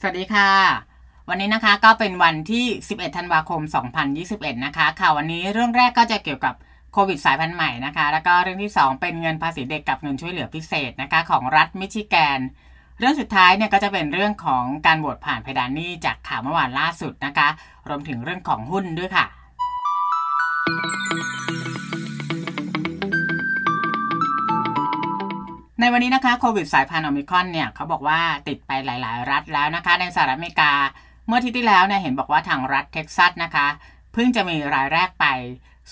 สวัสดีค่ะ วันนี้นะคะก็เป็นวันที่ 11 ธันวาคม 2021 นะคะข่าววันนี้เรื่องแรกก็จะเกี่ยวกับโควิดสายพันธุ์ใหม่นะคะแล้วก็เรื่องที่ 2 เป็นเงินภาษีเด็กกับเงินช่วยเหลือพิเศษนะคะของรัฐมิชิแกนเรื่องสุดท้ายเนี่ยก็จะเป็นเรื่องของการโหวตผ่านเพดานนี้จากข่าวเมื่อวานล่าสุดนะคะ รวมถึงเรื่องของหุ้นด้วยค่ะในวันนี้นะคะโควิดสายพันธุ์โอมิครอนเนี่ยเขาบอกว่าติดไปหลายๆรัฐแล้วนะคะในสหรัฐอเมริกา เมื่อที่ที่แล้วเนี่ยเห็นบอกว่าทางรัฐเท็กซัสนะคะ เพิ่งจะมีรายแรกไป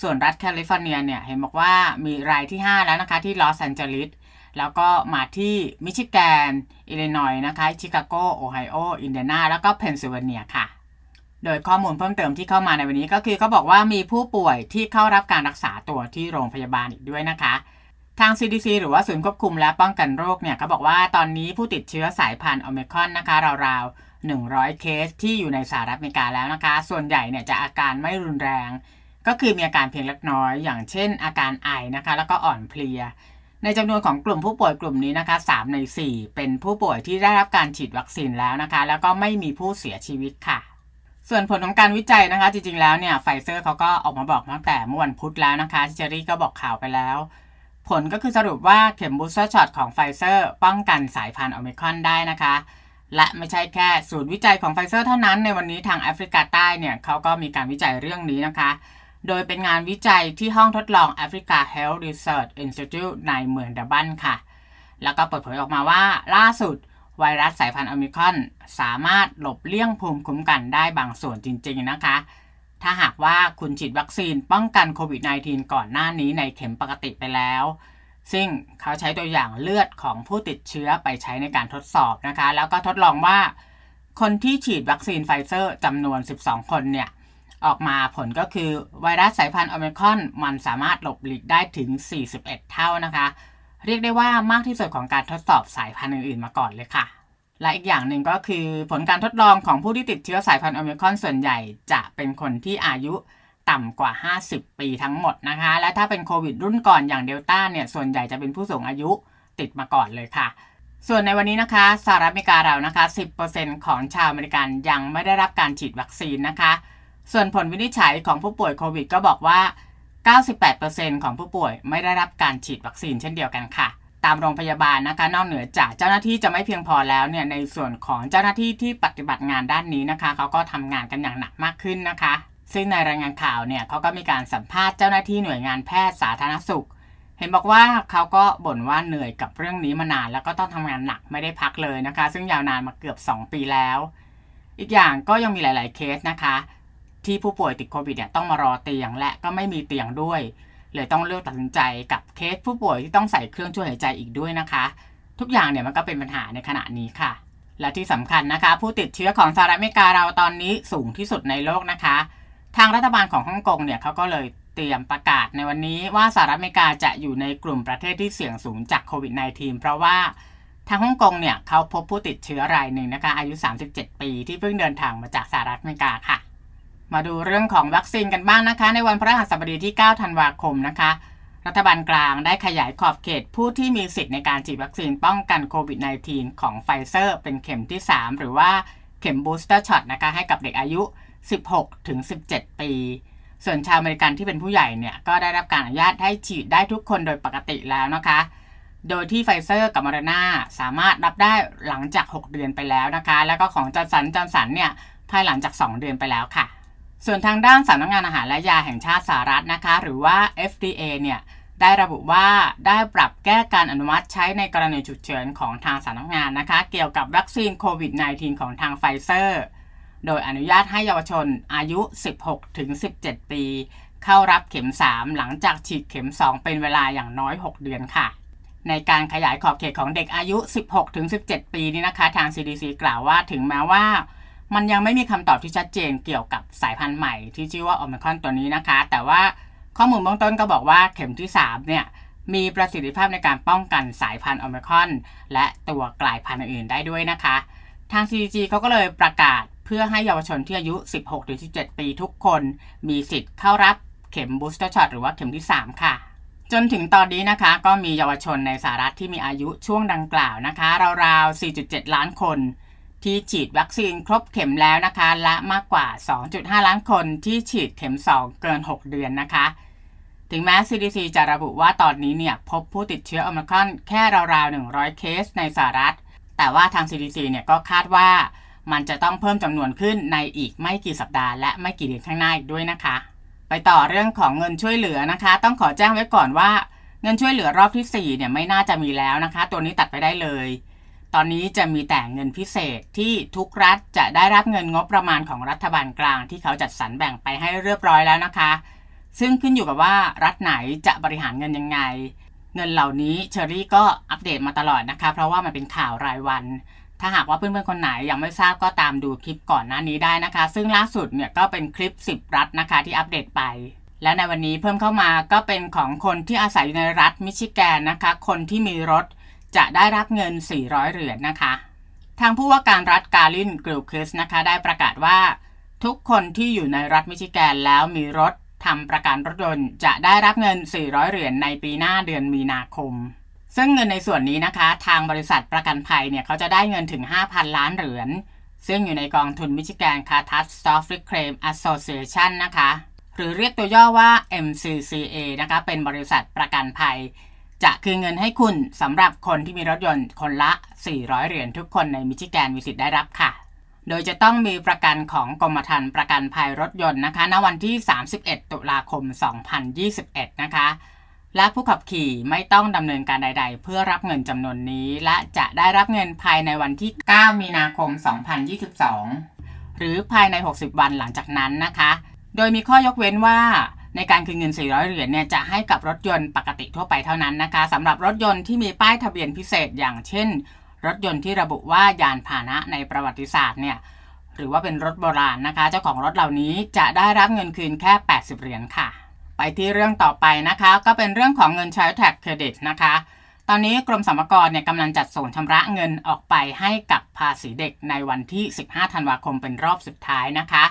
ส่วนรัฐแคลิฟอร์เนียเนี่ย เห็นบอกว่ามีรายที่ 5 แล้วนะคะที่ลอสแอนเจลิสแล้วก็มาที่มิชิแกนอิลลินอยนะคะชิคาโกโอไฮโออินเดียนาแล้วก็เพนซิลเวเนียค่ะ โดยข้อมูลเพิ่มเติมที่เข้ามาในวันนี้ก็คือเขาบอกว่ามีผู้ป่วยที่เข้ารับการรักษาตัวที่โรงพยาบาลอีกด้วยนะคะทาง CDC หรือว่าศูนย์ควบคุมและป้องกันโรคเนี่ยก็บอกว่าตอนนี้ผู้ติดเชื้อสายพันธุ์โอมกรอนนะคะราวๆ100 เคสที่อยู่ในสหรัฐอเมริกาแล้วนะคะส่วนใหญ่เนี่ยจะอาการไม่รุนแรง ก็คือมีอาการเพียงเล็กน้อย อย่างเช่นอาการไอนะคะ แล้วก็อ่อนเพลีย ในจำนวนของกลุ่มผู้ป่วยกลุ่มนี้นะคะ 3 ใน 4 เป็นผู้ป่วยที่ได้รับการฉีดวัคซีนแล้วนะคะ แล้วก็ไม่มีผู้เสียชีวิตค่ะ ส่วนผลของการวิจัยนะคะจริงๆแล้วเนี่ยไฟเซอร์เขาก็ออกมาบอกตั้งแต่เมื่อวันพุธแล้วนะคะเจอรี่ก็บอกข่าวไปแล้วผลก็คือสรุปว่าเข็มบูสเตอร์ช็อตของไฟเซอร์ ป้องกันสายพันธุ์โอมิคาอนได้นะคะ และไม่ใช่แค่ศูนย์วิจัยของไฟเซอร์เท่านั้นในวันนี้ทางแอฟริกาใต้เนี่ยเขาก็มีการวิจัยเรื่องนี้นะคะ โดยเป็นงานวิจัยที่ห้องทดลอง Africa Health Research Institute ในเมืองดับบันค่ะ แล้วก็เปิดเผยออกมาว่า ล่าสุดไวรัสสายพันธุ์โอมิครอนสามารถหลบเลี่ยงภูมิคุ้มกันได้บางส่วนจริง ๆ นะคะถ้าหากว่าคุณฉีดวัคซีนป้องกันโควิด -19 ก่อนหน้านี้ในเข็มปกติไปแล้ว ซึ่งเขาใช้ตัวอย่างเลือดของผู้ติดเชื้อไปใช้ในการทดสอบนะคะ แล้วก็ทดลองว่าคนที่ฉีดวัคซีนไฟเซอร์จำนวน 12 คนเนี่ย ออกมาผลก็คือไวรัสสายพันธุ์อเมิคอนมันสามารถหลบหลีกได้ถึง 41 เท่านะคะ เรียกได้ว่ามากที่สุดของการทดสอบสายพันธุ์อื่น ๆ มาก่อนเลยค่ะและอีกอย่างหนึ่งก็คือผลการทดลองของผู้ที่ติดเชื้อสายพันธุ์โอมิครอนส่วนใหญ่จะเป็นคนที่อายุต่ำกว่า 50 ปีทั้งหมดนะคะและถ้าเป็นโควิดรุ่นก่อนอย่างเดลต้าเนี่ยส่วนใหญ่จะเป็นผู้สูงอายุติดมาก่อนเลยค่ะ ส่วนในวันนี้นะคะสหรัฐอเมริกาเรานะคะ 10%ของชาวอเมริกันยังไม่ได้รับการฉีดวัคซีนนะคะส่วนผลวินิจฉัยของผู้ป่วยโควิดก็บอกว่า 98%ของผู้ป่วยไม่ได้รับการฉีดวัคซีนเช่นเดียวกันค่ะตามโรงพยาบาลนะคะนอกเหนือจากเจ้าหน้าที่จะไม่เพียงพอแล้วเนี่ยในส่วนของเจ้าหน้าที่ที่ปฏิบัติงานด้านนี้นะคะเขาก็ทำงานกันอย่างหนักมากขึ้นนะคะ ซึ่งในรายงานข่าวเนี่ยเขาก็มีการสัมภาษณ์เจ้าหน้าที่หน่วยงานแพทย์สาธารณสุข เห็นบอกว่าเขาก็บ่นว่าเหนื่อยกับเรื่องนี้มานาน แล้วก็ต้องทำงานหนักไม่ได้พักเลยนะคะ ซึ่งยาวนานมาเกือบ 2 ปีแล้ว อีกอย่างก็ยังมีหลาย ๆเคสนะคะที่ผู้ป่วยติดโควิดเนี่ยต้องมารอเตียงและก็ไม่มีเตียงด้วยเลยต้องเลือกตัดสินใจกับเคสผู้ป่วยที่ต้องใส่เครื่องช่วยหายใจอีกด้วยนะคะ ทุกอย่างเนี่ยมันก็เป็นปัญหาในขณะนี้ค่ะ และที่สำคัญนะคะ ผู้ติดเชื้อของสหรัฐอเมริกาเราตอนนี้สูงที่สุดในโลกนะคะ ทางรัฐบาลของฮ่องกงเนี่ยเขาก็เลยเตรียมประกาศในวันนี้ว่าสหรัฐอเมริกาจะอยู่ในกลุ่มประเทศที่เสี่ยงสูงจากโควิด -19 เพราะว่าทางฮ่องกงเนี่ยเขาพบผู้ติดเชื้อรายหนึ่งนะคะอายุ 37 ปีที่เพิ่งเดินทางมาจากสหรัฐอเมริกาค่ะมาดูเรื่องของวัคซีนกันบ้างนะคะ ในวันพระหัสบดีที่9ธันวาคมนะคะ รัฐบาลกลางได้ขยายขอบเขต ผู้ที่มีสิทธิ์ในการฉีดวัคซีนป้องกันโควิด -19 ของไฟเซอร์ เป็นเข็มที่ 3 หรือว่าเข็มบูสเตอร์ช็อตนะคะให้กับเด็กอายุ 16ถึง17 ปี ส่วนชาวอเมริกันที่เป็นผู้ใหญ่เนี่ยก็ได้รับการอนุญาตให้ฉีดได้ทุกคนโดยปกติแล้วนะคะ โดยที่ไฟเซอร์กับมารนาสามารถรับได้หลังจาก 6 เดือนไปแล้วนะคะ แล้วก็ของจอร์นสันจอร์นสันเนี่ยภายหลังจาก2เดือนไปแล้วค่ะส่วนทางด้านสำนักงงานอาหารและยาแห่งชาติสหรัฐนะคะ หรือว่า FDA เนี่ยได้ระบุว่าได้ปรับแก้การอนุมัติใช้ในกรณีฉุกเฉินของทางสำนักงานนะคะเกี่ยวกับวัคซีนโควิด -19 ของทางไฟเซอร์ โดยอนุญาตให้เยาวชนอายุ 16-17 ปี เข้ารับเข็ม 3 หลังจากฉีดเข็ม 2 เป็นเวลาอย่างน้อย 6 เดือนค่ะ ในการขยายขอบเขตของเด็กอายุ 16-17 ปีนี้นะคะ ทาง CDC กล่าวว่าถึงแม้ว่ามันยังไม่มีคำตอบที่ชัดเจนเกี่ยวกับสายพันธุ์ใหม่ที่ชื่อว่าโอมิคอนตัวนี้นะคะ แต่ว่าข้อมูลเบื้องต้นก็บอกว่าเข็มที่ 3 เนี่ย มีประสิทธิภาพในการป้องกันสายพันธุ์โอมิคอน และตัวกลายพันธุ์อื่นได้ด้วยนะคะ ทาง c d c เขาก็เลยประกาศเพื่อให้เยาวชนที่อายุ 16-17 ปีทุกคนมีสิทธิ์เข้ารับเข็มบูสเตอร์ช็อตหรือว่าเข็มที่ 3 ค่ะ จนถึงตอนนี้นะคะก็มีเยาวชนในสหรัฐที่มีอายุช่วงดังกล่าวนะคะ ราวๆ4.7 ล้านคนที่ฉีดวัคซีนครบเข็มแล้วนะคะและมากกว่า 2.5 ล้านคนที่ฉีดเข็ม 2 เกิน 6 เดือนนะคะ ถึงแม้ CDC จะระบุว่าตอนนี้เนี่ยพบผู้ติดเชื้อโอมิคอนแค่ราวๆ 100 เคสในสหรัฐ แต่ว่าทาง CDC เนี่ยก็คาดว่ามันจะต้องเพิ่มจำนวนขึ้นในอีกไม่กี่สัปดาห์และไม่กี่เดือนข้างหน้าอีกด้วยนะคะ ไปต่อเรื่องของเงินช่วยเหลือนะคะ ต้องขอแจ้งไว้ก่อนว่าเงินช่วยเหลือรอบที่4เนี่ยไม่น่าจะมีแล้วนะคะ ตัวนี้ตัดไปได้เลยตอนนี้จะมีแต่เงินพิเศษที่ทุกรัฐจะได้รับเงินงบประมาณของรัฐบาลกลางที่เขาจัดสรรแบ่งไปให้เรียบร้อยแล้วนะคะ ซึ่งขึ้นอยู่กับว่ารัฐไหนจะบริหารเงินยังไง เงินเหล่านี้เชอรี่ก็อัปเดตมาตลอดนะคะเพราะว่ามันเป็นข่าวรายวัน ถ้าหากว่าเพื่อนๆ คนไหนยังไม่ทราบก็ตามดูคลิปก่อนหน้านี้ได้นะคะ ซึ่งล่าสุดเนี่ยก็เป็นคลิป 10 รัฐนะคะที่อัปเดตไป และในวันนี้เพิ่มเข้ามาก็เป็นของคนที่อาศัยอยู่ในรัฐมิชิแกนนะคะ คนที่มีรถจะได้รับเงิน 400 เหรียญนนะคะ ทางผู้ว่าการรัฐกาลินกริลคริสนะคะ ได้ประกาศว่าทุกคนที่อยู่ในรัฐมิชิแกนแล้วมีรถทำประกันรถยนต์ จะได้รับเงิน 400 เหรียญในปีหน้าเดือนมีนาคม ซึ่งเงินในส่วนนี้นะคะ ทางบริษัทประกันภัยเนี่ยเขาจะได้เงินถึง 5,000 ล้านเหรียญซึ่งอยู่ในกองทุนมิชิแกนคาทัสซอฟต์เครมแอสโซเซชันนะคะ หรือเรียกตัวย่อว่า MCCA นะคะ เป็นบริษัทประกันภัยจะคืนเงินให้คุณสำหรับคนที่มีรถยนต์ คนละ 400 เหรียญทุกคนในมิชิแกนมีสิทธิ์ได้รับค่ะ โดยจะต้องมีประกันของกรมธรรม์ประกันภัยรถยนต์นะคะ ณวันที่ 31 ตุลาคม 2021 นะคะ และผู้ขับขี่ไม่ต้องดำเนินการใดๆ เพื่อรับเงินจำนวนนี้ และจะได้รับเงินภายในวันที่ 9 มีนาคม 2022 หรือภายใน 60 วันหลังจากนั้นนะคะ โดยมีข้อยกเว้นว่าในการคืนเงิน 400 เหรียญ เนี่ย จะให้กับรถยนต์ปกติทั่วไปเท่านั้นนะคะสำหรับรถยนต์ที่มีป้ายทะเบียนพิเศษอย่างเช่นรถยนต์ที่ระบุว่ายานพาหนะในประวัติศาสตร์ เนี่ย หรือว่าเป็นรถโบราณนะคะ เจ้าของรถเหล่านี้จะได้รับเงินคืนแค่ 80 เหรียญค่ะ ไปที่เรื่องต่อไปนะคะ ก็เป็นเรื่องของเงินใช้แท็กเครดิตนะคะ ตอนนี้กรมสรรพากรเนี่ยกำลังจัดส่งชำระเงินออกไปให้กับภาษีเด็กในวันที่ 15 ธันวาคมเป็นรอบสุดท้ายนะคะ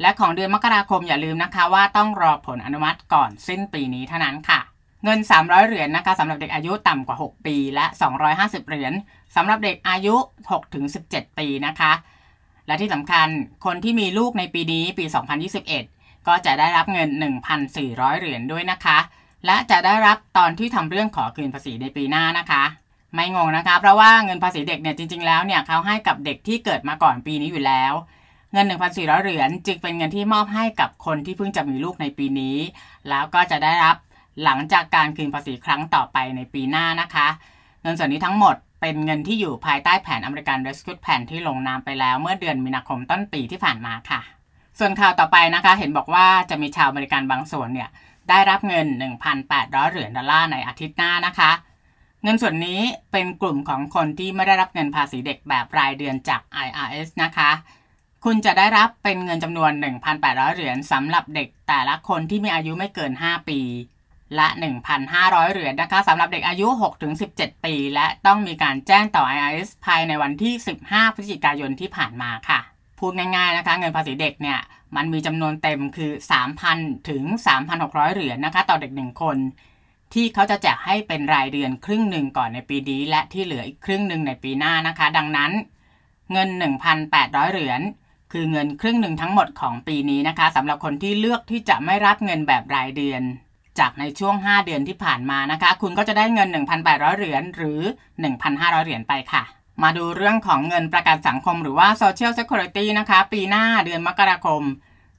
และของเดือนมกราคมอย่าลืมนะคะว่าต้องรอผลอนุมัติก่อนสิ้นปีนี้เท่านั้นค่ะ เงิน 300 เหรียญนนะคะสำหรับเด็กอายุต่ำกว่า 6 ปีและ 250 เหรียญสำหรับเด็กอายุ 6-17 ปีนะคะ และที่สำคัญคนที่มีลูกในปีนี้ ปี 2021 ก็จะได้รับเงิน 1,400 เหรียญด้วยนะคะ และจะได้รับตอนที่ทำเรื่องขอคืนภาษีในปีหน้านะคะ ไม่งงนะคะเพราะว่าเงินภาษีเด็กเนี่ยจริงๆแล้วเนี่ยเขาให้กับเด็กที่เกิดมาก่อนปีนี้อยู่แล้วเงิน 1,400 เหรียญจึงเป็นเงินที่มอบให้กับคนที่เพิ่งจะมีลูกในปีนี้ แล้วก็จะได้รับหลังจากการคืนภาษีครั้งต่อไปในปีหน้านะคะ เงินส่วนนี้ทั้งหมดเป็นเงินที่อยู่ภายใต้แผนอเมริกันเรสคิวแผนที่ลงนามไปแล้วเมื่อเดือนมีนาคมต้นปีที่ผ่านมาค่ะ ส่วนข่าวต่อไปนะคะเห็นบอกว่าจะมีชาวอเมริกันบางส่วนเนี่ยได้รับเงิน1,800เหรียญดอลลาร์ในอาทิตย์หน้านะคะเงินส่วนนี้เป็นกลุ่มของคนที่ไม่ได้รับเงินภาษีเด็กแบบรายเดือนจาก IRS นะคะคุณจะได้รับเป็นเงินจำนวน 1,800 เหรียญสำหรับเด็กแต่ละคนที่มีอายุไม่เกิน 5 ปี และ 1,500 เหรียญนะคะสำหรับเด็กอายุ 6-17 ปีและต้องมีการแจ้งต่อ IRS ภายในวันที่ 15 พฤศจิกายนที่ผ่านมาค่ะ พูดง่ายๆนะคะเงินภาษีเด็กเนี่ยมันมีจำนวนเต็มคือ 3,000ถึง3,600 เหรียญนะคะ ต่อเด็ก 1 คน ที่เขาจะแจกให้เป็นรายเดือนครึ่งหนึ่งก่อนในปีนี้และที่เหลืออีกครึ่งหนึ่งในปีหน้านะคะ ดังนั้นเงิน 1,800 เหรียญคือเงินครึ่งหนึ่งทั้งหมดของปีนี้นะคะสำหรับคนที่เลือกที่จะไม่รับเงินแบบรายเดือน จากในช่วง 5 เดือนที่ผ่านมานะคะคุณก็จะได้เงิน 1,800 เหรียญหรือ 1,500 เหรียญไปค่ะ มาดูเรื่องของเงินประกันสังคมหรือว่า Social Security นะคะปีหน้าเดือนมกราคม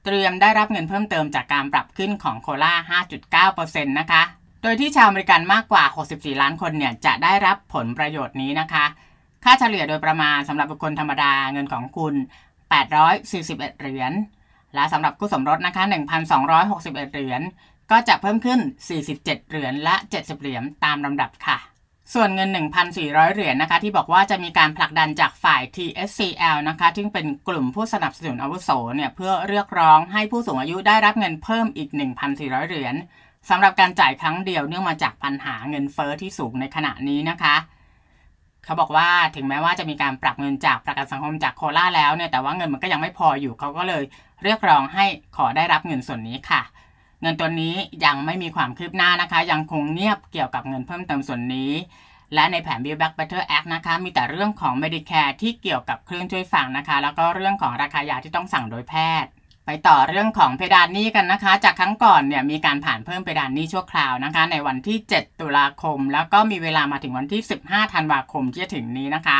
เตรียมได้รับเงินเพิ่มเติมจากการปรับขึ้นของโคล่า5.9%นะคะโดยที่ชาวอเมริกันมากกว่า64ล้านคนเนี่ยจะได้รับผลประโยชน์นี้นะคะ ค่าเฉลี่ยโดยประมาณสำหรับบุคคลธรรมดาเงินของคุณ841 เหรียญ และสำหรับคู่สมรสนะคะ1,261 เหรียญก็จะเพิ่มขึ้น 47 เหรียญและ 70 เหรียญตามลำดับค่ะ ส่วนเงิน 1,400 เหรียญนะคะที่บอกว่าจะมีการผลักดันจากฝ่าย TSCL นะคะ ซึ่งเป็นกลุ่มผู้สนับสนุนอาวุโสเนี่ยเพื่อเรียกร้องให้ผู้สูงอายุได้รับเงินเพิ่มอีก 1,400 เหรียญสำหรับการจ่ายครั้งเดียวเนื่องมาจากปัญหาเงินเฟอ้อที่สูงในขณะนี้นะคะเขาบอกว่าถึงแม้ว่าจะมีการปรับเงินจากประกันสังคมจากโคราแล้วเนี่ยแต่ว่าเงินมันก็ยังไม่พออยู่ เขาก็เลยเรียกร้องให้ขอได้รับเงินส่วนนี้ค่ะ เงินตัวนี้ยังไม่มีความคืบหน้านะคะ ยังคงเงียบเกี่ยวกับเงินเพิ่มเติมส่วนนี้ และในแผน Build Back Better Act นะคะมีแต่เรื่องของ Medicare ที่เกี่ยวกับเครื่องช่วยฟังนะคะ แล้วก็เรื่องของราคายาที่ต้องสั่งโดยแพทย์ไปต่อเรื่องของเพดานหนี้กันนะคะ จากครั้งก่อนเนี่ยมีการผ่านเพิ่มเพดานหนี้ชั่วคราวนะคะ ในวันที่ 7 ตุลาคม แล้วก็มีเวลามาถึงวันที่ 15ธันวาคมที่จะถึงนี้นะคะ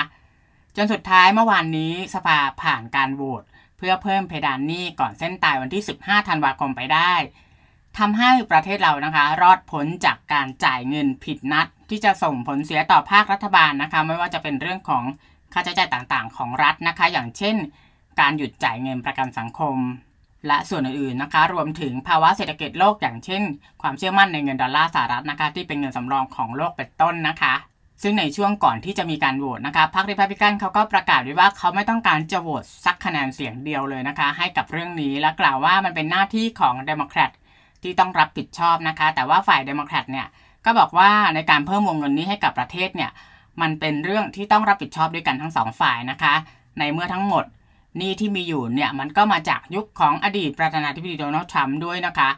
จนสุดท้ายเมื่อวานนี้สภาผ่านการโหวตเพื่อเพิ่มเพดานหนี้ก่อนเส้นตายวันที่ 15ธันวาคมไปได้ทำให้ประเทศเรานะคะรอดพ้นจากการจ่ายเงินผิดนัด ที่จะส่งผลเสียต่อภาครัฐบาลนะคะ ไม่ว่าจะเป็นเรื่องของค่าใช้จ่ายต่างๆ ของรัฐนะคะ อย่างเช่น การหยุดจ่ายเงินประกันสังคมและส่วนอื่นๆ นะคะ รวมถึงภาวะเศรษฐกิจโลกอย่างเช่นความเชื่อมั่นในเงินดอลลาร์สหรัฐนะคะ ที่เป็นเงินสำรองของโลกเป็นต้นนะคะ ซึ่งในช่วงก่อนที่จะมีการโหวตนะคะพรรคริพับลิกันเขาก็ประกาศไว้ว่าเขาไม่ต้องการจะโหวตสักคะแนนเสียงเดียวเลยนะคะ ให้กับเรื่องนี้และกล่าวว่ามันเป็นหน้าที่ของเดโมแครตที่ต้องรับผิดชอบนะคะ แต่ว่าฝ่ายเดโมแครตเนี่ย ก็บอกว่าในการเพิ่มวงเงินนี้ให้กับประเทศเนี่ย มันเป็นเรื่องที่ต้องรับผิดชอบด้วยกันทั้งสองฝ่ายนะคะ ในเมื่อทั้งหมดหนี้ที่มีอยู่เนี่ยมันก็มาจากยุคของอดีตประธานาธิบดีโดนัลด์ทรัมป์ด้วยนะคะ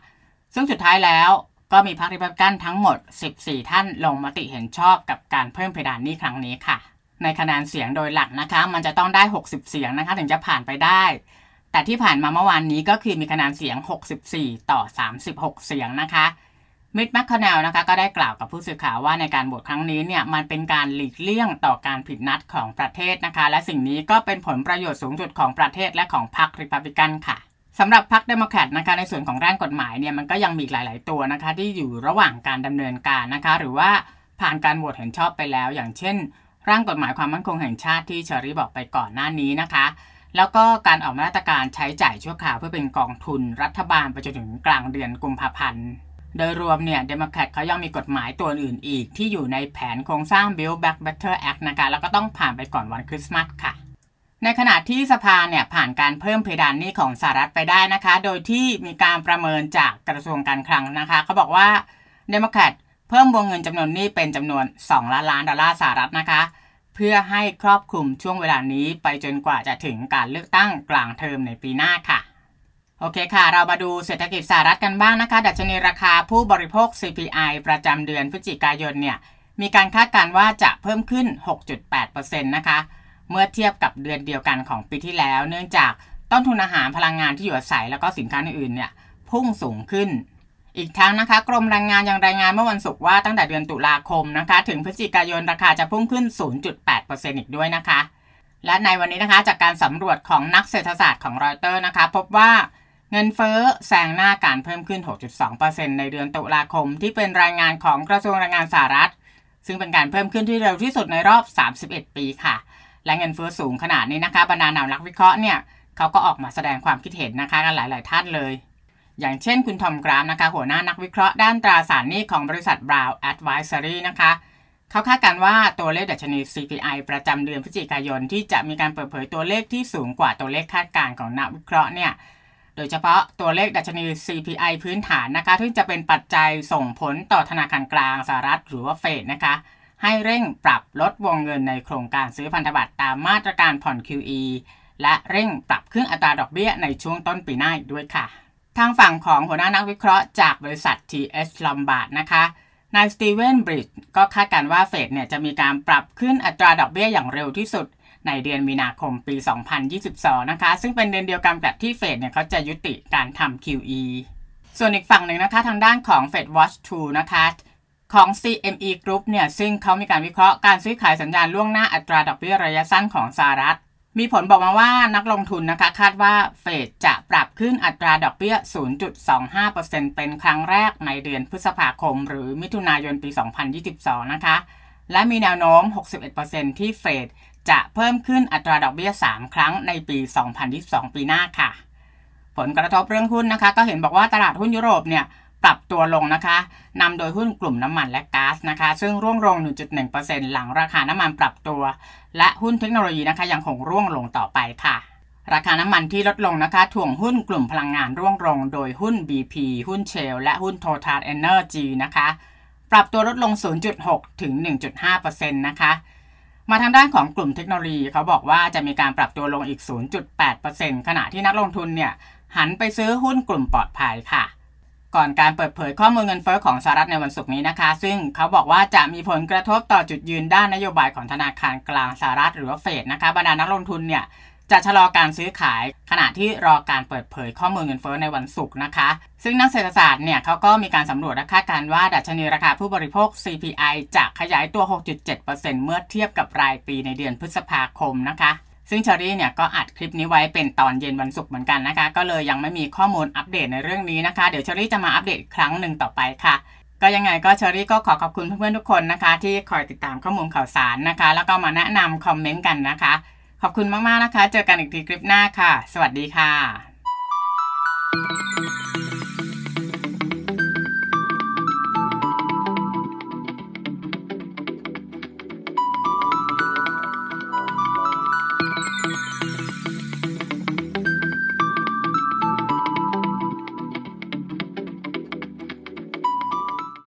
ซึ่งสุดท้ายแล้วก็มีพรรคริพับลิกันทั้งหมด 14 ท่านลงมติเห็นชอบกับการเพิ่มเพดานหนี้ครั้งนี้ค่ะ ในคะแนนเสียงโดยหลักนะคะมันจะต้องได้ 60 เสียงนะคะถึงจะผ่านไปได้ แต่ที่ผ่านมาเมื่อวานนี้ก็คือมีคะแนนเสียง 64 ต่อ 36 เสียงนะคะมิดแมคคาเนลนะคะก็ได้กล่าวกับผู้สื่อข่าวว่าในการโหวตครั้งนี้เนี่ยมันเป็นการหลีกเลี่ยงต่อการผิดนัดของประเทศนะคะและสิ่งนี้ก็เป็นผลประโยชน์สูงสุดของประเทศและของพรรคริพับลิกันค่ะสำหรับพรรคเดโมแครตนะคะในส่วนของร่างกฎหมายเนี่ยมันก็ยังมีหลายๆตัวนะคะที่อยู่ระหว่างการดำเนินการนะคะหรือว่าผ่านการโหวตเห็นชอบไปแล้ว อย่างเช่น ร่างกฎหมายความมั่นคงแห่งชาติที่เชอรี่บอกไปก่อนหน้านี้นะคะ แล้วก็การออกมาตรการใช้จ่ายชั่วคราวเพื่อเป็นกองทุนรัฐบาลไปจนถึงกลางเดือนกุมภาพันธ์โดยรวมเนี่ยเดโมแครตเขายังมีกฎหมายตัวอื่นอีกที่อยู่ในแผนโครงสร้าง Build Back Better Act นะคะแล้วก็ต้องผ่านไปก่อนวันคริสต์มาสค่ะ ในขณะที่สภาเนี่ย ผ่านการเพิ่มเพดานหนี้ของสหรัฐไปได้นะคะ โดยที่มีการประเมินจากกระทรวงการคลังนะคะเขาบอกว่าเดโมแครตเพิ่มวงเงินจำนวนหนี้เป็นจำนวน 2 ล้านล้านดอลลาร์สหรัฐนะคะ เพื่อให้ครอบคลุมช่วงเวลานี้ไปจนกว่าจะถึงการเลือกตั้งกลางเทอมในปีหน้าค่ะโอเคค่ะ เรามาดูเศรษฐกิจสหรัฐกันบ้างนะคะ ดัชนีราคาผู้บริโภค CPI ประจำเดือนพฤศจิกายนเนี่ย มีการคาดการณ์ว่าจะเพิ่มขึ้น 6.8%นะคะ เมื่อเทียบกับเดือนเดียวกันของปีที่แล้ว เนื่องจากต้นทุนอาหารพลังงานที่อยู่อาศัยแล้วก็สินค้าอื่นๆเนี่ยพุ่งสูงขึ้น อีกทั้งนะคะ กรมแรงงานยังรายงานเมื่อวันศุกร์ว่าตั้งแต่เดือนตุลาคมนะคะ ถึงพฤศจิกายนราคาจะพุ่งขึ้น 0.8%อีกด้วยนะคะ และในวันนี้นะคะ จากการสำรวจของนักเศรษฐศาสตร์ของรอยเตอร์นะคะ พบว่าเงินเฟ้อแซงหน้าการเพิ่มขึ้น 6.2%ในเดือนตุลาคมที่เป็นรายงานของกระทรวงแรงงานสหรัฐ ซึ่งเป็นการเพิ่มขึ้นที่เร็วที่สุดในรอบ 31 ปีค่ะ และเงินเฟ้อสูงขนาดนี้นะคะบรรดาหนาวนักวิเคราะห์เนี่ยเขาก็ออกมาแสดงความคิดเห็นนะคะกันหลาย ๆท่านเลย อย่างเช่นคุณทอมกรามนะคะหัวหน้านักวิเคราะห์ด้านตราสารหนี้ของบริษัท Brown Advisory นะคะเขาคาดการว่าตัวเลขดัชนี CPI ประจำเดือนพฤศจิกายน ที่จะมีการเปิดเผยตัวเลขที่สูงกว่าตัวเลขคาดการณ์ของนักวิเคราะห์เนี่ยโดยเฉพาะตัวเลขดัชนี CPI พื้นฐานนะคะที่จะเป็นปัจจัยส่งผลต่อธนาคารกลางสหรัฐหรือว่าเฟดนะคะให้เร่งปรับลดวงเงินในโครงการซื้อพันธบัตรตามมาตรการผ่อน QE และเร่งปรับขึ้นอัตราดอกเบี้ยในช่วงต้นปีหน้าด้วยค่ะ ทางฝั่งของหัวหน้านักวิเคราะห์จากบริษัท TS Lombard นะคะ นายสตีเวนบริดจ์ก็คาดการว่าเฟดเนี่ยจะมีการปรับขึ้นอัตราดอกเบี้ยอย่างเร็วที่สุดในเดือนมีนาคมปี 2022นะคะ ซึ่งเป็นเดือนเดียวกันกับที่เฟดเนี่ยเขาจะยุติการทำ QE ส่วนอีกฝั่งหนึ่งนะคะทางด้านของ Fed Watch 2นะคะของ CME Group เนี่ยซึ่งเขามีการวิเคราะห์การซื้อขายสัญญาณล่วงหน้าอัตราดอกเบี้ยระยะสั้นของสหรัฐ มีผลบอกมาว่านักลงทุนนะคะคาดว่าเฟดจะปรับขึ้นอัตราดอกเบี้ย 0.25%เป็นครั้งแรกในเดือนพฤษภาคม หรือมิถุนายนปี 2022นะคะ และมีแนวโน้ม 61%ที่เฟดจะเพิ่มขึ้นอัตราดอกเบี้ย3ครั้งในปี 2022 ปีหน้าค่ะ ผลกระทบเรื่องหุ้นนะคะ ก็เห็นบอกว่าตลาดหุ้นยุโรปเนี่ย ปรับตัวลงนะคะนำโดยหุ้นกลุ่มน้ำมันและก๊าซนะคะ ซึ่งร่วงลง1.1%หลังราคาน้ำมันปรับตัว และหุ้นเทคโนโลยีนะคะยังคงร่วงลงต่อไปค่ะ ราคาน้ำมันที่ลดลงนะคะ ถ่วงหุ้นกลุ่มพลังงานร่วงลงโดยหุ้น BP หุ้นเชลและหุ้น Total Energy นะคะ ปรับตัวลดลง0.6ถึง1.5%นะคะมาทางด้านของกลุ่มเทคโนโลยีเขาบอกว่าจะมีการปรับตัวลงอีก 0.8%ขณะที่นักลงทุนเนี่ยหันไปซื้อหุ้นกลุ่มปลอดภัยค่ะ ก่อนการเปิดเผยข้อมูลเงินเฟอ้อของสหรัฐในวันศุกร์นี้นะคะ ซึ่งเขาบอกว่าจะมีผลกระทบต่อจุดยืนด้านนโยบายของธนาคารกลางสหรัฐหรือว่าเฟดนะคะ บรรดานักลงทุนเนี่ยจะชะลอการซื้อขายขณะที่รอการเปิดเผยข้อมูลเงินเฟ้อในวันศุกร์นะคะ ซึ่งนักเศรษฐศาสตร์เนี่ยเขาก็มีการสำรวจและคาดการว่าดัชนีราคาผู้บริโภค CPI จะขยายตัว 6.7%เมื่อเทียบกับรายปีในเดือนพฤษภาคมนะคะ ซึ่งเชอรี่เนี่ยก็อัดคลิปนี้ไว้เป็นตอนเย็นวันศุกร์เหมือนกันนะคะ ก็เลยยังไม่มีข้อมูลอัปเดตในเรื่องนี้นะคะ เดี๋ยวเชอรี่จะมาอัปเดตครั้งหนึ่งต่อไปค่ะ ก็ยังไงก็เชอรี่ก็ขอขอบคุณเพื่อนๆทุกคนนะคะ ที่คอยติดตามข้อมูลข่าวสารนะคะ แล้วก็มาแนะนำคอมเมนต์กันนะคะขอบคุณมากๆนะคะ เจอกันอีกทีคลิปหน้าค่ะ สวัสดีค่ะ